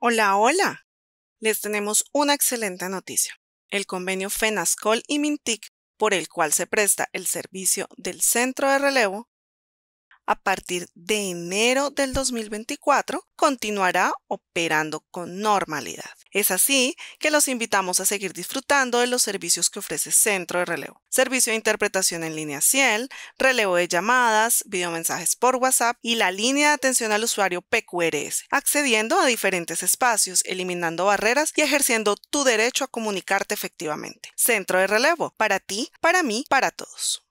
Hola, hola. Les tenemos una excelente noticia. El convenio FENASCOL y MINTIC, por el cual se presta el servicio del centro de relevo, a partir de enero del 2024 continuará operando con normalidad. Es así que los invitamos a seguir disfrutando de los servicios que ofrece Centro de Relevo. Servicio de interpretación en línea Ciel, relevo de llamadas, videomensajes por WhatsApp y la línea de atención al usuario PQRS, accediendo a diferentes espacios, eliminando barreras y ejerciendo tu derecho a comunicarte efectivamente. Centro de Relevo, para ti, para mí, para todos.